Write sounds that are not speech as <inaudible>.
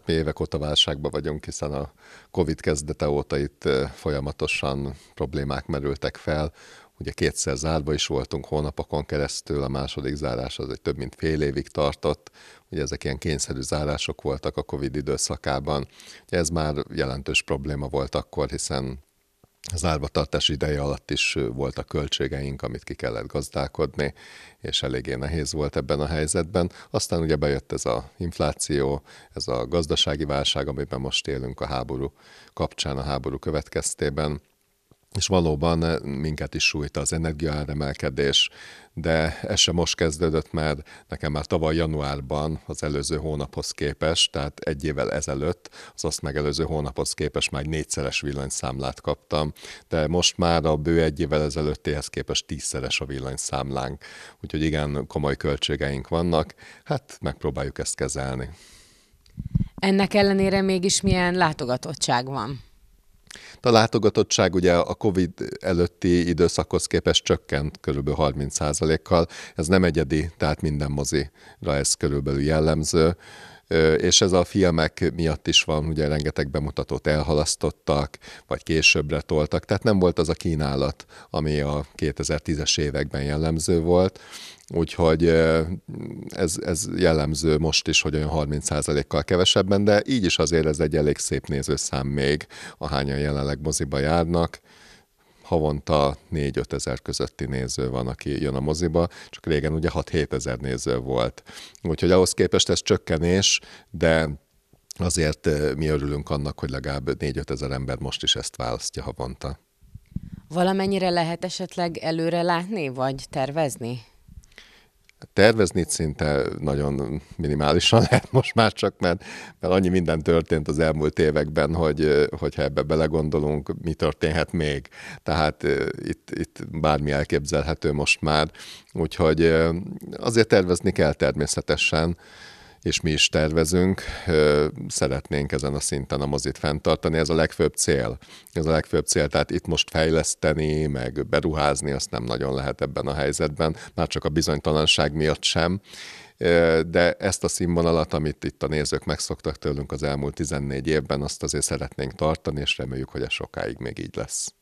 hát mi évek óta válságban vagyunk, hiszen a Covid kezdete óta itt folyamatosan problémák merültek fel. Ugye kétszer zárva is voltunk hónapokon keresztül, a második zárás az egy több mint fél évig tartott. Ugye ezek ilyen kényszerű zárások voltak a Covid időszakában. Ugye ez már jelentős probléma volt akkor, hiszen az árvatartás ideje alatt is volt a költségeink, amit ki kellett gazdálkodni, és eléggé nehéz volt ebben a helyzetben. Aztán ugye bejött ez a infláció, ez a gazdasági válság, amiben most élünk a háború kapcsán, a háború következtében, és valóban eh, minket is sújt az energiaáremelkedés, de ez sem most kezdődött, mert nekem már tavaly januárban az előző hónaphoz képest, tehát egy évvel ezelőtt, az azt megelőző hónaphoz képest már négyszeres villanyszámlát kaptam, de most már a bő egy évvel ezelőttéhez képest tízszeres a villanyszámlánk, úgyhogy igen, komoly költségeink vannak, hát megpróbáljuk ezt kezelni. Ennek ellenére mégis milyen látogatottság van? A látogatottság ugye a COVID előtti időszakhoz képest csökkent kb. 30%-kal. Ez nem egyedi, tehát minden mozira ez körülbelül jellemző és ez a filmek miatt is van, ugye rengeteg bemutatót elhalasztottak, vagy későbbre toltak, tehát nem volt az a kínálat, ami a 2010-es években jellemző volt, úgyhogy ez, ez jellemző most is, hogy olyan 30%-kal kevesebben, de így is azért ez egy elég szép nézőszám még, ahányan jelenleg moziba járnak havonta 4-5 ezer közötti néző van, aki jön a moziba, csak régen ugye 6-7 ezer néző volt. Úgyhogy ahhoz képest ez csökkenés, de azért mi örülünk annak, hogy legalább 4-5 ezer ember most is ezt választja havonta. Valamennyire lehet esetleg előre látni, vagy tervezni? tervezni szinte nagyon minimálisan <laughs> lehet most már csak, mert, mert annyi minden történt az elmúlt években, hogy hogyha ebbe belegondolunk, mi történhet még. Tehát itt, itt bármi elképzelhető most már. Úgyhogy azért tervezni kell természetesen és mi is tervezünk, szeretnénk ezen a szinten a mozit fenntartani. Ez a legfőbb cél. Ez a legfőbb cél, tehát itt most fejleszteni, meg beruházni, azt nem nagyon lehet ebben a helyzetben, már csak a bizonytalanság miatt sem de ezt a színvonalat, amit itt a nézők megszoktak tőlünk az elmúlt 14 évben, azt azért szeretnénk tartani, és reméljük, hogy ez sokáig még így lesz.